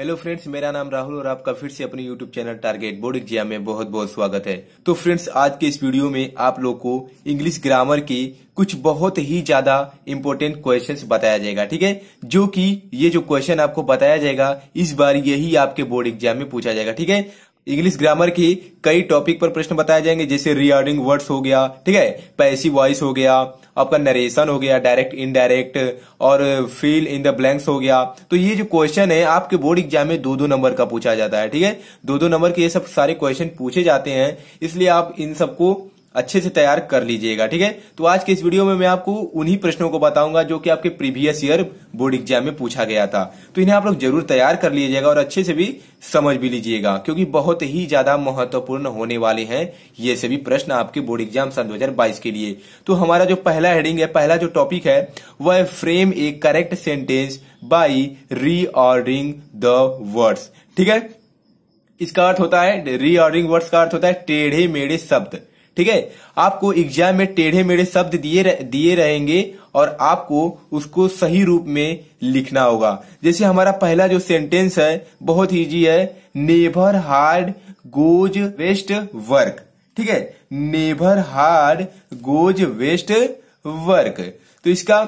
hello friends मेरा नाम राहुल और आपका फिर से अपने YouTube channel target board exam में बहुत बहुत स्वागत है तो फ्रेंड्स आज के इस वीडियो में आप लोग को इंग्लिश ग्रामर के कुछ बहुत ही ज्यादा इम्पोर्टेंट क्वेश्चंस बताया जाएगा ठीक है जो कि ये जो क्वेश्चन आपको बताया जाएगा इस बार यही आपके बोर्ड एग्जाम में पूछा जाएगा ठीक है इंग्लिश ग्रामर की कई टॉपिक पर प्रश्न बताए जाएंगे जैसे रिगार्डिंग वर्ड्स हो गया ठीक है पैसिव वॉइस हो गया आपका नरेशन हो गया डायरेक्ट इनडायरेक्ट और फील इन द ब्लैंक्स हो गया तो ये जो क्वेश्चन है आपके बोर्ड एग्जाम में दो दो नंबर का पूछा जाता है ठीक है दो दो नंबर के ये सब सारे क्वेश्चन पूछे जाते हैं इसलिए आप इन सबको अच्छे से तैयार कर लीजिएगा ठीक है तो आज के इस वीडियो में मैं आपको उन्हीं प्रश्नों को बताऊंगा जो कि आपके प्रीवियस ईयर बोर्ड एग्जाम में पूछा गया था तो इन्हें आप लोग जरूर तैयार कर लीजिएगा और अच्छे से भी समझ भी लीजिएगा क्योंकि बहुत ही ज्यादा महत्वपूर्ण होने वाले हैं ये सभी प्रश्न आपके बोर्ड एग्जाम सन दो के लिए तो हमारा जो पहला हेडिंग है पहला जो टॉपिक है वह frame a correct sentence by reordering the words ठीक है इसका अर्थ होता है ऑर्डरिंग वर्ड्स का अर्थ होता है टेढ़े मेढ़े शब्द ठीक है आपको एग्जाम में टेढ़े मेढ़े शब्द दिए रह, दिए रहेंगे और आपको उसको सही रूप में लिखना होगा जैसे हमारा पहला जो सेंटेंस है बहुत ईजी है never hard goes waste work ठीक है never hard goes waste work तो इसका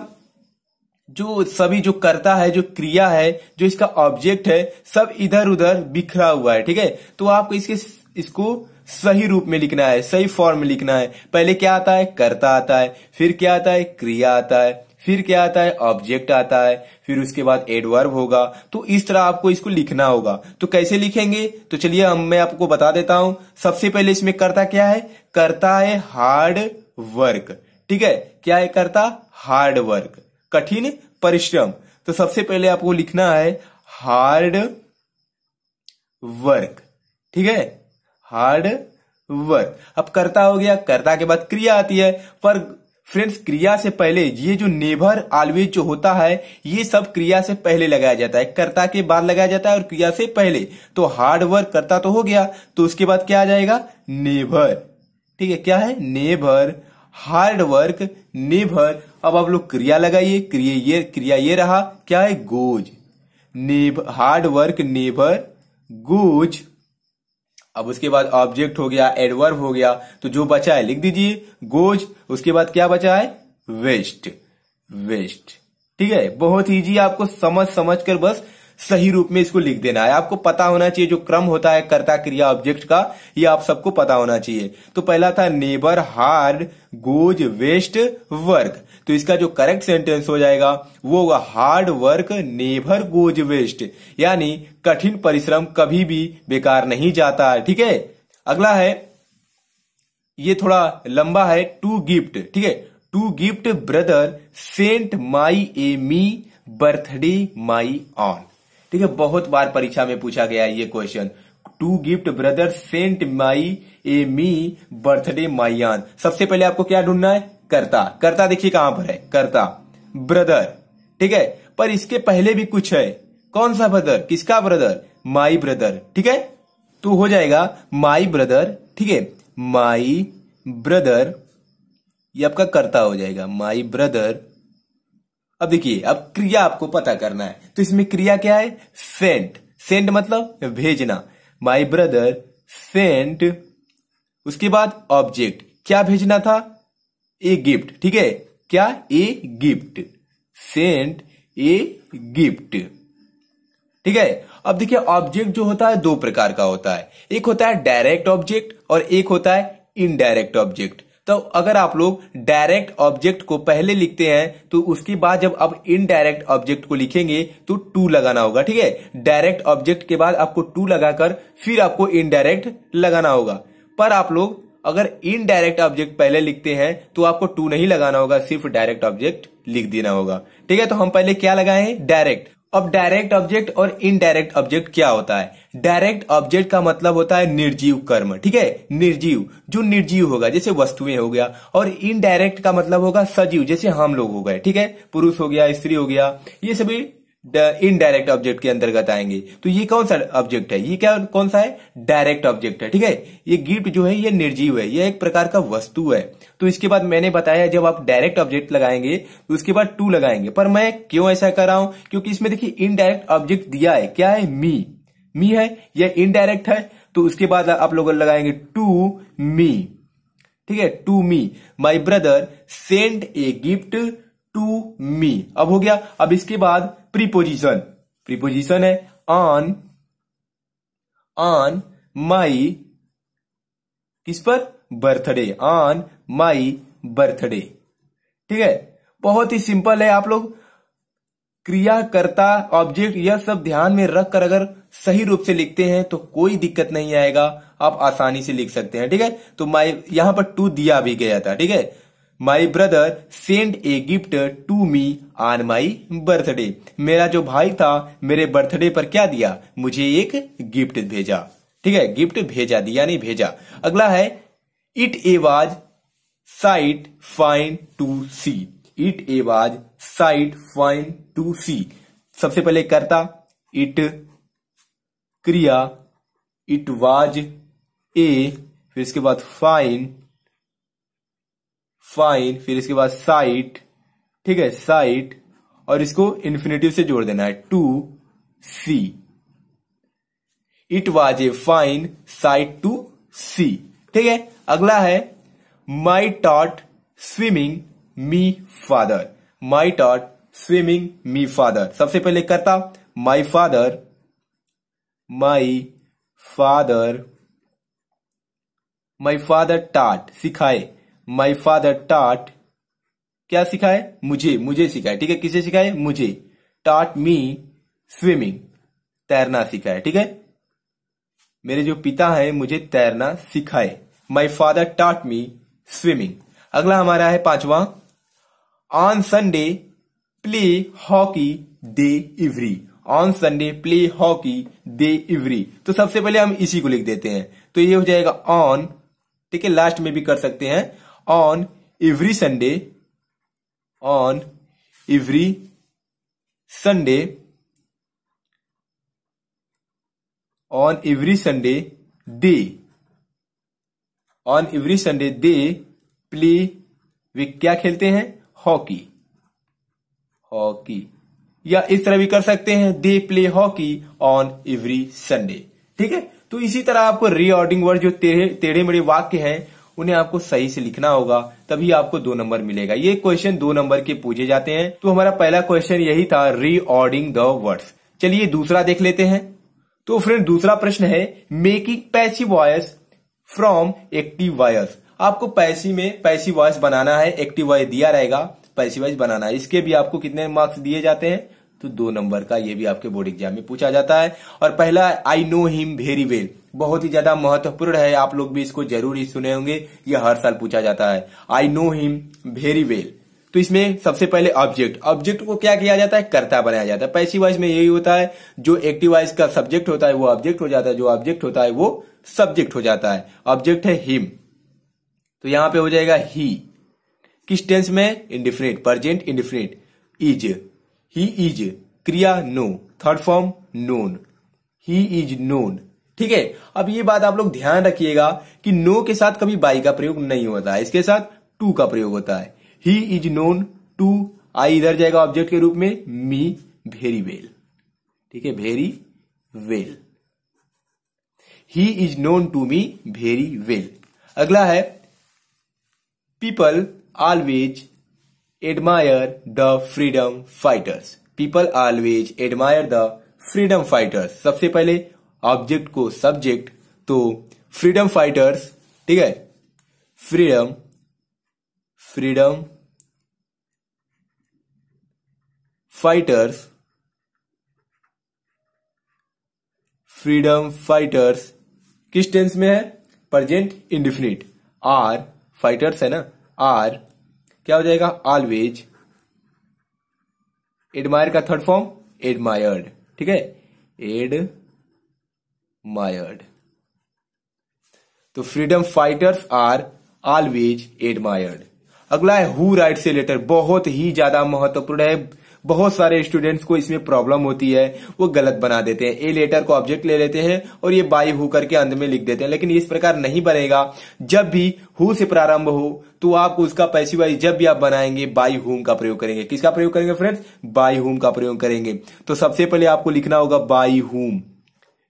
जो सभी जो करता है जो क्रिया है जो इसका ऑब्जेक्ट है सब इधर उधर बिखरा हुआ है ठीक है तो आपको इसके इसको सही रूप में लिखना है सही फॉर्म में लिखना है पहले क्या आता है कर्ता आता है फिर क्या आता है क्रिया आता है फिर क्या आता है ऑब्जेक्ट आता है फिर उसके बाद एडवर्ब होगा तो इस तरह आपको इसको लिखना होगा तो कैसे लिखेंगे तो चलिए हम मैं आपको बता देता हूं सबसे पहले इसमें करता क्या है करता है हार्ड वर्क ठीक है क्या है करता हार्ड वर्क कठिन परिश्रम तो सबसे पहले आपको लिखना है हार्ड वर्क ठीक है हार्ड वर्क अब करता हो गया करता के बाद क्रिया आती है पर फ्रेंड्स क्रिया से पहले ये जो नेभर ऑलवेज जो होता है ये सब क्रिया से पहले लगाया जाता है कर्ता के बाद लगाया जाता है और क्रिया से पहले तो हार्ड वर्क करता तो हो गया तो उसके बाद क्या आ जाएगा नेभर ठीक है क्या है नेभर हार्ड वर्क नेभर अब आप लोग क्रिया लगाइए क्रिया ये क्रिया ये रहा क्या है goes never hard work never goes अब उसके बाद ऑब्जेक्ट हो गया एडवर्ब हो गया तो जो बचा है लिख दीजिए गोज उसके बाद क्या बचा है वेस्ट वेस्ट ठीक है बहुत ईजी आपको समझ समझ कर बस सही रूप में इसको लिख देना है आपको पता होना चाहिए जो क्रम होता है कर्ता क्रिया ऑब्जेक्ट का ये आप सबको पता होना चाहिए तो पहला था never hard goes waste work तो इसका जो करेक्ट सेंटेंस हो जाएगा वो होगा hard work never goes waste यानी कठिन परिश्रम कभी भी बेकार नहीं जाता है ठीक है अगला है ये थोड़ा लंबा है टू गिफ्ट ठीक है to gift brother sent my a me birthday my on ठीक है बहुत बार परीक्षा में पूछा गया ये question to gift brother sent my a me birthday माईयान सबसे पहले आपको क्या ढूंढना है करता करता देखिए कहां पर है करता ब्रदर ठीक है पर इसके पहले भी कुछ है कौन सा ब्रदर किसका ब्रदर माई ब्रदर ठीक है तो हो जाएगा माई ब्रदर ठीक है माई ब्रदर ये आपका करता हो जाएगा माई ब्रदर अब देखिए अब क्रिया आपको पता करना है तो इसमें क्रिया क्या है सेंट सेंट मतलब भेजना माई ब्रदर सेंट उसके बाद ऑब्जेक्ट क्या भेजना था ए गिफ्ट ठीक है क्या a gift sent a gift ठीक है अब देखिए ऑब्जेक्ट जो होता है दो प्रकार का होता है एक होता है डायरेक्ट ऑब्जेक्ट और एक होता है इनडायरेक्ट ऑब्जेक्ट तो अगर आप लोग डायरेक्ट ऑब्जेक्ट को पहले लिखते हैं तो उसके बाद जब आप इनडायरेक्ट ऑब्जेक्ट को लिखेंगे तो टू लगाना होगा ठीक है डायरेक्ट ऑब्जेक्ट के बाद आपको टू लगाकर फिर आपको इनडायरेक्ट लगाना होगा पर आप लोग अगर इनडायरेक्ट ऑब्जेक्ट पहले लिखते हैं तो आपको टू नहीं लगाना होगा सिर्फ डायरेक्ट ऑब्जेक्ट लिख देना होगा ठीक है तो हम पहले क्या लगाए डायरेक्ट अब डायरेक्ट ऑब्जेक्ट और इनडायरेक्ट ऑब्जेक्ट क्या होता है डायरेक्ट ऑब्जेक्ट का मतलब होता है निर्जीव कर्म ठीक है निर्जीव जो निर्जीव होगा जैसे वस्तुएं हो गया और इनडायरेक्ट का मतलब होगा सजीव जैसे हम लोग हो गए ठीक है पुरुष हो गया स्त्री हो गया ये सभी इनडायरेक्ट ऑब्जेक्ट के अंतर्गत आएंगे तो ये कौन सा ऑब्जेक्ट है ये क्या कौन सा है डायरेक्ट ऑब्जेक्ट है ठीक है ये गिफ्ट जो है ये निर्जीव है ये एक प्रकार का वस्तु है तो इसके बाद मैंने बताया जब आप डायरेक्ट ऑब्जेक्ट लगाएंगे तो उसके बाद टू लगाएंगे पर मैं क्यों ऐसा कर रहा हूं क्योंकि इसमें देखिए इनडायरेक्ट ऑब्जेक्ट दिया है क्या है मी मी है यह इनडायरेक्ट है तो उसके बाद आप लोग लगाएंगे टू मी ठीक है to me my brother sent a gift to me अब हो गया अब इसके बाद प्रीपोजिशन प्रीपोजिशन है ऑन ऑन माई किस पर बर्थडे ऑन माई बर्थडे ठीक है बहुत ही सिंपल है आप लोग क्रियाकर्ता ऑब्जेक्ट यह सब ध्यान में रखकर अगर सही रूप से लिखते हैं तो कोई दिक्कत नहीं आएगा आप आसानी से लिख सकते हैं ठीक है तो माई यहां पर टू दिया भी गया था ठीक है my brother send a gift to me on my birthday मेरा जो भाई था मेरे बर्थडे पर क्या दिया मुझे एक गिफ्ट भेजा ठीक है गिफ्ट भेजा दिया नहीं भेजा अगला है it a was sight fine to see it a was sight fine to see सबसे पहले करता इट क्रिया इट वाज ए फिर इसके बाद फाइन फाइन फिर इसके बाद साइट ठीक है साइट और इसको इन्फिनेटिव से जोड़ देना है to see it was a fine sight to see ठीक है अगला है my taught swimming me father my taught swimming me father सबसे पहले करता my father my father my father taught सिखाए माई फादर टाट क्या सिखाए मुझे मुझे सिखाए ठीक है किसे सिखाए मुझे टाट मी स्विमिंग तैरना सिखाए ठीक है मेरे जो पिता है मुझे तैरना सिखाए माई फादर टाट मी स्विमिंग अगला हमारा है पांचवा on Sunday play hockey they every on Sunday play hockey they every तो सबसे पहले हम इसी को लिख देते हैं तो ये हो जाएगा ऑन ठीक है लास्ट में भी कर सकते हैं on every Sunday, on every Sunday, on every Sunday, they, on every Sunday, they play, वे क्या खेलते हैं हॉकी हॉकी या इस तरह भी कर सकते हैं they play hockey on every Sunday ठीक है तो इसी तरह आपको रीऑर्डिंग वर्ड जो तेरे टेढ़े मेढ़े वाक्य हैं उन्हें आपको सही से लिखना होगा तभी आपको दो नंबर मिलेगा ये क्वेश्चन दो नंबर के पूछे जाते हैं तो हमारा पहला क्वेश्चन यही था ऑर्डिंग द वर्ड्स चलिए दूसरा देख लेते हैं तो फ्रेंड दूसरा प्रश्न है making passive voice from active voice आपको पैसी में पैसिव वॉयस बनाना है एक्टिव वॉयस दिया रहेगा पैसिव वॉयस बनाना है इसके भी आपको कितने मार्क्स दिए जाते हैं तो दो नंबर का ये भी आपके बोर्ड एग्जाम में पूछा जाता है और पहला I know him very well बहुत ही ज्यादा महत्वपूर्ण है आप लोग भी इसको जरूर ही सुने होंगे यह हर साल पूछा जाता है I know him very well तो इसमें सबसे पहले ऑब्जेक्ट ऑब्जेक्ट को क्या किया जाता है कर्ता बनाया जाता है पैसी वाइज में यही होता है जो एक्टिव वाइज का सब्जेक्ट होता है वो ऑब्जेक्ट हो जाता है जो ऑब्जेक्ट होता है वो सब्जेक्ट हो जाता है ऑब्जेक्ट है हिम तो यहां पे हो जाएगा ही किस टेंस में indefinite present indefinite is he is क्रिया know third form known he is known ठीक है अब ये बात आप लोग ध्यान रखिएगा कि नो के साथ कभी बाई का प्रयोग नहीं होता है इसके साथ टू का प्रयोग होता है he is known to I इधर जाएगा ऑब्जेक्ट के रूप में मी वेरी वेल ठीक है very well he is known to me very well अगला है people always admire the freedom fighters people always admire the freedom fighters सबसे पहले ऑब्जेक्ट को सब्जेक्ट तो फ्रीडम फाइटर्स ठीक है freedom freedom fighters freedom fighters किस टेंस में है प्रेजेंट इंडिफिनिट आर फाइटर्स है ना आर क्या हो जाएगा ऑलवेज एडमायर का थर्ड फॉर्म एडमायर्ड ठीक है एड मायर्ड तो freedom fighters are always admired अगला है हु राइट से लेटर बहुत ही ज्यादा महत्वपूर्ण है बहुत सारे स्टूडेंट्स को इसमें प्रॉब्लम होती है वो गलत बना देते हैं ए लेटर को ऑब्जेक्ट ले लेते हैं और ये बाई हु करके अंत में लिख देते हैं लेकिन इस प्रकार नहीं बनेगा जब भी हु से प्रारंभ हो तो आप उसका पैसे वाइज जब भी आप बनाएंगे बाई हुम का प्रयोग करेंगे किसका प्रयोग करेंगे फ्रेंड्स बाई हुम का प्रयोग करेंगे तो सबसे पहले आपको लिखना होगा बाई हुम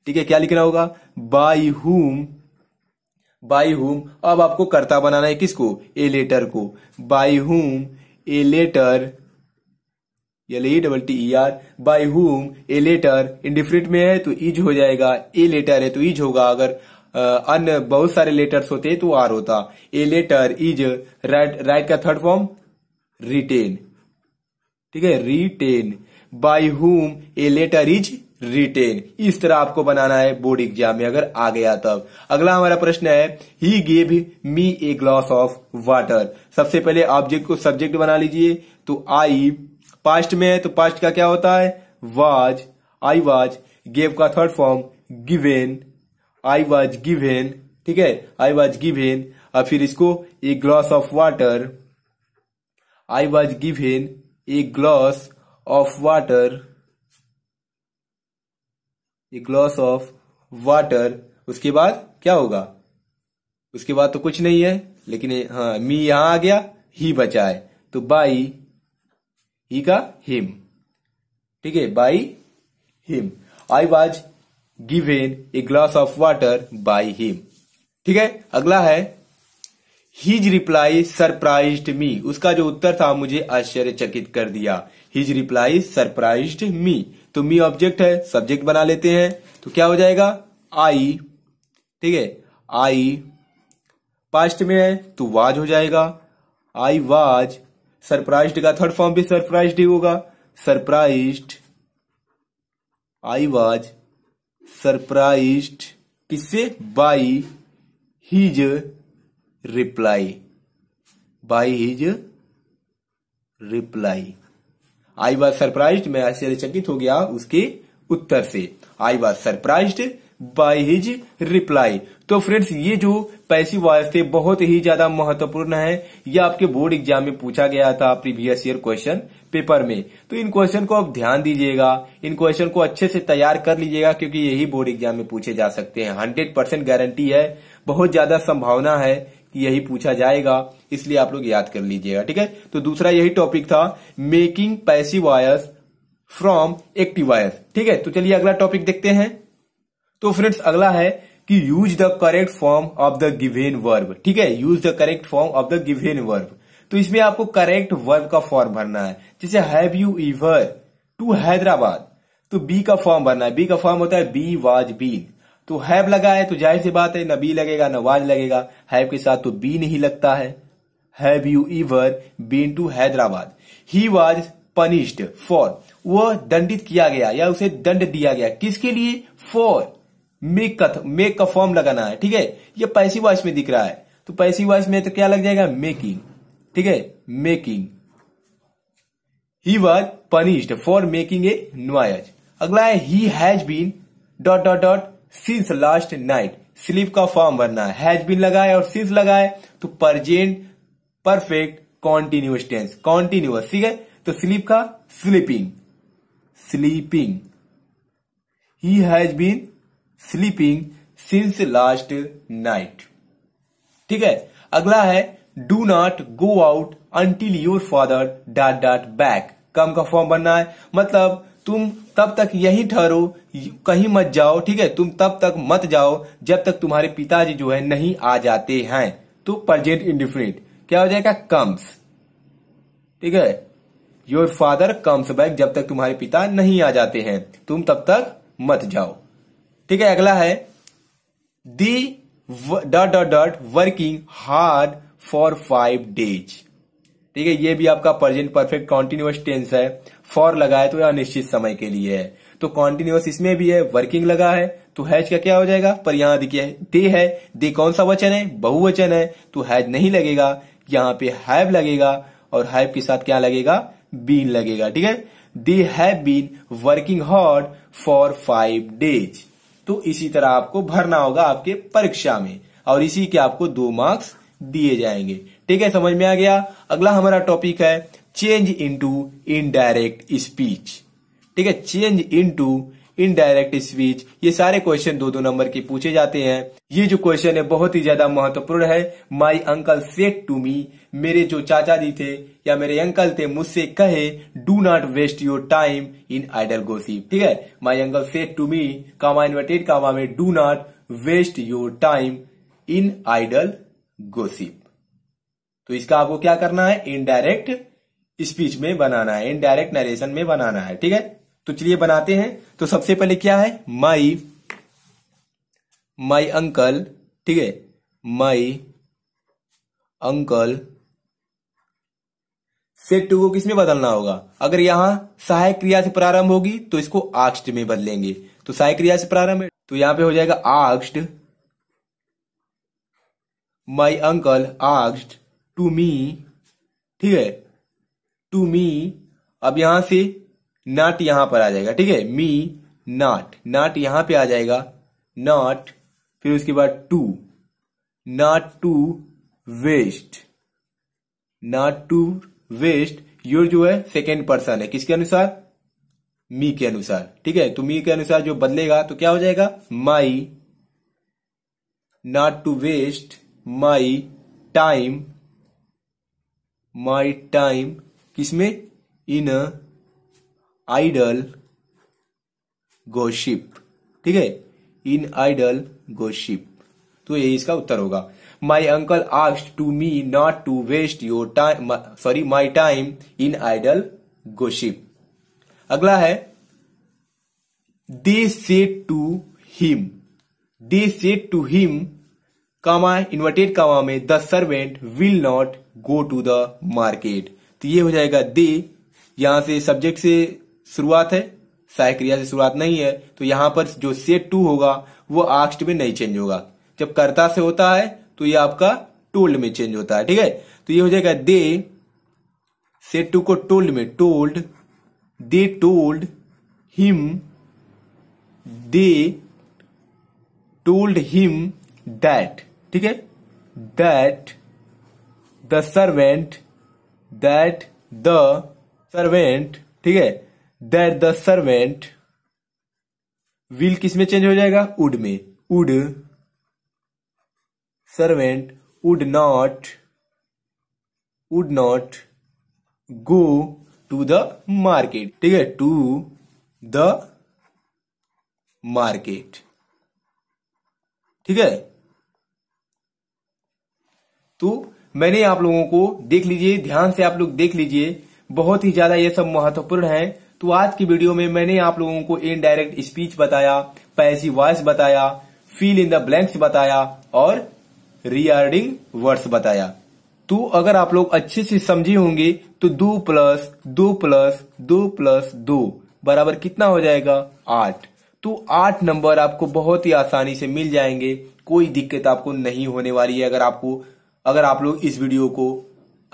ठीक है क्या लिखना होगा बाई हुम बाई हुम अब आपको कर्ता बनाना है किसको ए लेटर को by whom a letter L E double T E R by whom a letter indefinite में है तो इज e हो जाएगा ए लेटर है तो इज e होगा अगर अन्य बहुत सारे लेटर्स होते तो आर होता a letter is write write का थर्ड फॉर्म रिटेन ठीक है written by whom a letter is retain इस तरह आपको बनाना है बोर्ड एग्जाम में अगर आ गया तब अगला हमारा प्रश्न है he gave me a glass of water सबसे पहले ऑब्जेक्ट को सब्जेक्ट बना लीजिए तो आई पास्ट में है तो पास्ट का क्या होता है वाज आई वाज गेव का third form given I was given ठीक है आई वाज गिवेन और फिर इसको a glass of water I was given a glass of water a glass of water उसके बाद क्या होगा उसके बाद तो कुछ नहीं है लेकिन हाँ मी यहां आ गया ही बचा है तो बाई ही का हिम ठीक है by him I was given a glass of water by him ठीक है अगला है हिज रिप्लाई सरप्राइज मी उसका जो उत्तर था मुझे आश्चर्यचकित कर दिया हिज रिप्लाई सरप्राइज मी तो मी ऑब्जेक्ट है सब्जेक्ट बना लेते हैं तो क्या हो जाएगा आई ठीक है आई पास्ट में है तो वाज हो जाएगा आई वाज सरप्राइज्ड का थर्ड फॉर्म भी सरप्राइज ही होगा सरप्राइज आई वाज सरप्राइज किससे by his reply by his reply I was surprise मैं आश्चर्यचकित हो गया उसके उत्तर से I was surprised by his reply तो फ्रेंड्स ये जो पैसिव वॉयस थे बहुत ही ज्यादा महत्वपूर्ण है यह आपके बोर्ड एग्जाम में पूछा गया था प्रीवियस ईयर क्वेश्चन पेपर में तो इन क्वेश्चन को आप ध्यान दीजिएगा इन क्वेश्चन को अच्छे से तैयार कर लीजिएगा क्योंकि यही बोर्ड एग्जाम में पूछे जा सकते हैं हंड्रेड परसेंट गारंटी है बहुत ज्यादा संभावना है कि यही पूछा जाएगा इसलिए आप लोग याद कर लीजिएगा ठीक है तो दूसरा यही टॉपिक था making passive voice from active voice ठीक है तो चलिए अगला टॉपिक देखते हैं तो फ्रेंड्स अगला है कि use the correct form of the given verb ठीक है use the correct form of the given verb तो इसमें आपको करेक्ट वर्ब का फॉर्म भरना है जैसे have you ever to Hyderabad तो बी का फॉर्म भरना है बी का फॉर्म होता है बी वाज बीन तो हैव लगा है तो जाहिर सी बात है न बी लगेगा न वाज लगेगा हैव के साथ तो बी नहीं लगता है have you ever been to Hyderabad he was punished for वह दंडित किया गया या उसे दंड दिया गया किसके लिए फॉर मेक का मेक का फॉर्म लगाना है ठीक है ये पैसिव वॉइस में दिख रहा है तो पैसिव वॉइस में तो क्या लग जाएगा मेकिंग ठीक है making he was punished for making a noise अगला है he has been dot dot dot since last night sleep का फॉर्म भरना हैज बीन लगाए और सिंस लगाए तो present perfect continuous tense continuous ठीक है तो स्लीप का sleeping sleeping he has been sleeping since last night ठीक है अगला है do not go out until your father dot dot back come का फॉर्म बनना है मतलब तुम तब तक यही ठहरो कहीं मत जाओ ठीक है तुम तब तक मत जाओ जब तक तुम्हारे पिताजी जो है नहीं आ जाते हैं तो प्रजेंट इंडिफिनिट क्या हो जाएगा कम्स ठीक है योर फादर कम्स बैक जब तक तुम्हारे पिता नहीं आ जाते हैं तुम तब तक मत जाओ ठीक है अगला है the dot dot dot working hard for five days ठीक है ये भी आपका प्रेजेंट परफेक्ट कॉन्टिन्यूस टेंस है फॉर लगा है तो यह अनिश्चित समय के लिए है तो कॉन्टिन्यूस इसमें भी है वर्किंग लगा है तो हैज का क्या हो जाएगा पर यहां देखिए दे है दे कौन सा वचन है बहुवचन है तो हैज नहीं लगेगा यहाँ पे हैव लगेगा और हैव के साथ क्या लगेगा बीन लगेगा ठीक है they have been working hard for five days तो इसी तरह आपको भरना होगा आपके परीक्षा में और इसी के आपको दो मार्क्स दिए जाएंगे ठीक है समझ में आ गया अगला हमारा टॉपिक है चेंज इनटू इनडायरेक्ट स्पीच ठीक है चेंज इनटू इनडायरेक्ट स्पीच ये सारे क्वेश्चन दो दो नंबर के पूछे जाते हैं ये जो क्वेश्चन है बहुत ही ज्यादा महत्वपूर्ण है my uncle said to me मेरे जो चाचा जी थे या मेरे अंकल थे मुझसे कहे do not waste your time in idle gossip ठीक है my uncle said to me comma inverted comma में do not waste your time in idle gossip तो इसका आपको क्या करना है इनडायरेक्ट स्पीच में बनाना है इनडायरेक्ट नरेशन में बनाना है ठीक है तो चलिए बनाते हैं तो सबसे पहले क्या है माई माई अंकल ठीक है माई अंकल से टू को किसमें बदलना होगा अगर यहां सहायक क्रिया से प्रारंभ होगी तो इसको आक्स्ट में बदलेंगे तो सहायक क्रिया से प्रारंभ है तो यहां पे हो जाएगा आक्स्ट माई अंकल आक्स्ट टू मी ठीक है टू मी अब यहां से नॉट यहां पर आ जाएगा ठीक है मी नॉट नॉट यहां पे आ जाएगा नॉट फिर उसके बाद to not to waste not to waste your जो है सेकेंड पर्सन है किसके अनुसार मी के अनुसार ठीक है तो मी के अनुसार जो बदलेगा तो क्या हो जाएगा my not to waste my time my time किसमें इन आइडल गोशिप ठीक है इन आइडल गोशिप तो यही इसका उत्तर होगा my uncle asked to me not to waste your time sorry my time in idle gossip अगला है they say to him they say to him comma inverted comma में the servant will not go to the market तो ये हो जाएगा दे यहां से subject से शुरुआत है सहायक क्रिया से शुरुआत नहीं है तो यहां पर जो सेट टू होगा वो आस्ट में नहीं चेंज होगा जब कर्ता से होता है तो ये आपका टोल्ड में चेंज होता है ठीक है तो ये हो जाएगा दे सेट टू को टोल्ड में told they told him they told him that ठीक है that the servant that the servant ठीक है दैट द सर्वेंट विल किस में चेंज हो जाएगा उड में would servant would not would not go to the market ठीक है टू द मार्केट ठीक है तो मैंने आप लोगों को देख लीजिए ध्यान से आप लोग देख लीजिए बहुत ही ज्यादा ये सब महत्वपूर्ण है तो आज की वीडियो में मैंने आप लोगों को इनडायरेक्ट स्पीच बताया पैसिव वॉइस बताया फील इन द ब्लैंक्स बताया और रियार्डिंग वर्ड्स बताया तो अगर आप लोग अच्छे से समझे होंगे तो दो प्लस दो प्लस दो प्लस दो बराबर कितना हो जाएगा आठ तो आठ नंबर आपको बहुत ही आसानी से मिल जाएंगे कोई दिक्कत आपको नहीं होने वाली है अगर आपको अगर आप लोग इस वीडियो को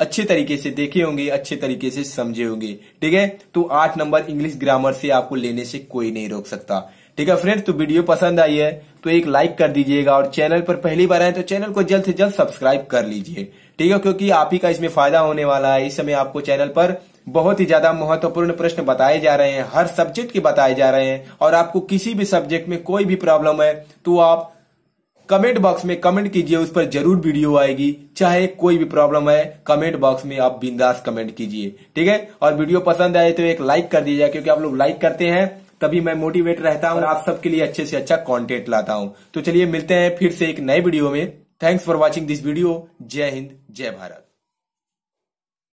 अच्छे तरीके से देखे होंगे अच्छे तरीके से समझे होंगे ठीक है तो आठ नंबर इंग्लिश ग्रामर से आपको लेने से कोई नहीं रोक सकता ठीक है फ्रेंड्स तो वीडियो पसंद आई है तो एक लाइक कर दीजिएगा और चैनल पर पहली बार आए तो चैनल को जल्द से जल्द सब्सक्राइब कर लीजिए ठीक है क्योंकि आप ही का इसमें फायदा होने वाला है इस समय आपको चैनल पर बहुत ही ज्यादा महत्वपूर्ण प्रश्न बताए जा रहे हैं हर सब्जेक्ट के बताए जा रहे हैं और आपको किसी भी सब्जेक्ट में कोई भी प्रॉब्लम है तो आप कमेंट बॉक्स में कमेंट कीजिए उस पर जरूर वीडियो आएगी चाहे कोई भी प्रॉब्लम है कमेंट बॉक्स में आप बिंदास कमेंट कीजिए ठीक है और वीडियो पसंद आए तो एक लाइक कर दीजिए क्योंकि आप लोग लाइक करते हैं तभी मैं मोटिवेट रहता हूँ आप सबके लिए अच्छे से अच्छा कॉन्टेंट लाता हूँ तो चलिए मिलते हैं फिर से एक नए वीडियो में thanks for watching this video जय हिंद जय भारत